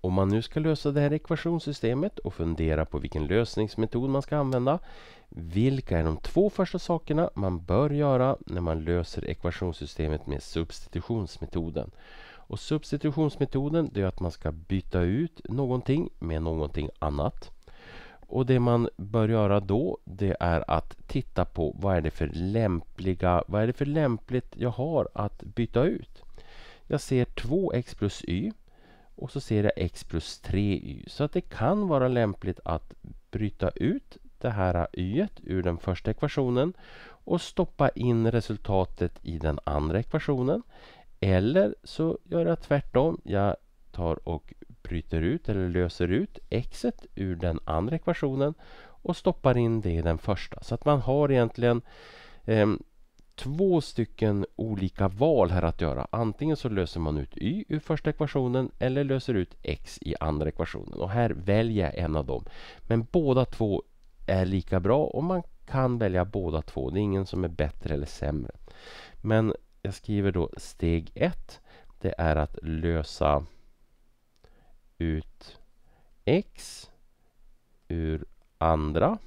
Om man nu ska lösa det här ekvationssystemet och fundera på vilken lösningsmetod man ska använda. Vilka är de två första sakerna man bör göra när man löser ekvationssystemet med substitutionsmetoden? Och substitutionsmetoden är att man ska byta ut någonting med någonting annat. Och det man bör göra då det är att titta på vad är det för lämpliga, vad är det för lämpligt jag har att byta ut. Jag ser 2x plus y och så ser jag x plus 3y. Så att det kan vara lämpligt att bryta ut det här y ur den första ekvationen och stoppa in resultatet i den andra ekvationen. Eller så gör jag tvärtom. Jag tar och bryter ut eller löser ut x ur den andra ekvationen och stoppar in det i den första. Så att man har egentligen ehm, två stycken olika val här att göra. Antingen så löser man ut y ur första ekvationen eller löser ut x i andra ekvationen. Och här väljer jag en av dem. Men båda två är lika bra och man kan välja båda två. Det är ingen som är bättre eller sämre. Men jag skriver då steg 1. Det är att lösa ut x ur andra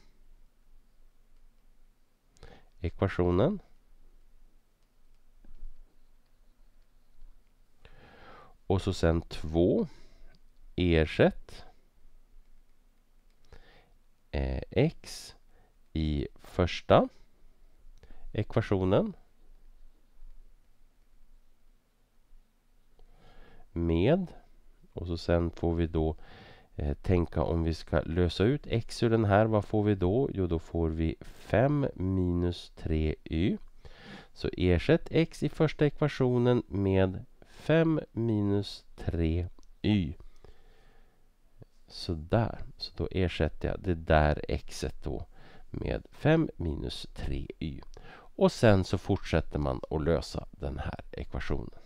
ekvationen. och så sen 2 ersätt eh, x i första ekvationen med och så sen får vi då eh, tänka om vi ska lösa ut x ur den här. Vad får vi då? Jo, då får vi 5 minus 3y. Så ersätt x i första ekvationen med 5 minus 3y. Sådär, så då ersätter jag det där xet då med 5 minus 3y. Och sen så fortsätter man att lösa den här ekvationen.